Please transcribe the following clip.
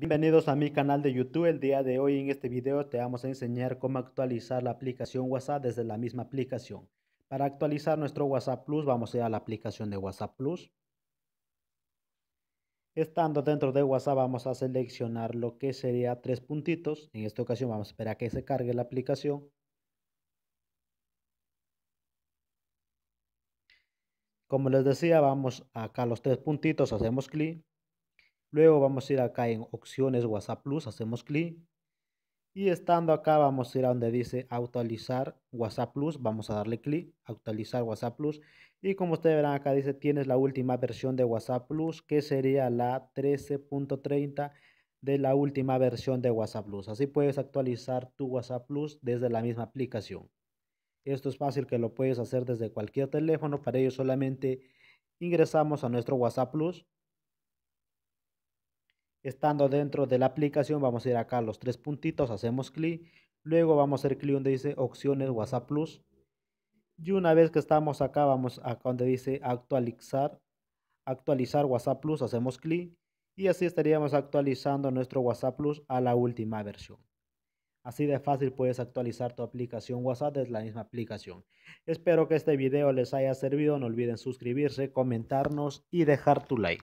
Bienvenidos a mi canal de YouTube. El día de hoy en este video te vamos a enseñar cómo actualizar la aplicación WhatsApp desde la misma aplicación. Para actualizar nuestro WhatsApp Plus vamos a ir a la aplicación de WhatsApp Plus. Estando dentro de WhatsApp vamos a seleccionar lo que sería tres puntitos. En esta ocasión vamos a esperar a que se cargue la aplicación. Como les decía, vamos acá a los tres puntitos, hacemos clic Luego vamos a ir acá en opciones WhatsApp Plus, hacemos clic. Y estando acá vamos a ir a donde dice actualizar WhatsApp Plus, vamos a darle clic, actualizar WhatsApp Plus. Y como ustedes verán acá dice tienes la última versión de WhatsApp Plus, que sería la 13.30 de la última versión de WhatsApp Plus. Así puedes actualizar tu WhatsApp Plus desde la misma aplicación. Esto es fácil que lo puedes hacer desde cualquier teléfono. Para ello solamente ingresamos a nuestro WhatsApp Plus Estando dentro de la aplicación, vamos a ir acá a los tres puntitos, hacemos clic. Luego vamos a hacer clic donde dice opciones WhatsApp Plus. Y una vez que estamos acá, vamos acá donde dice actualizar, actualizar WhatsApp Plus, hacemos clic. Y así estaríamos actualizando nuestro WhatsApp Plus a la última versión. Así de fácil puedes actualizar tu aplicación WhatsApp desde la misma aplicación. Espero que este video les haya servido. No olviden suscribirse, comentarnos y dejar tu like.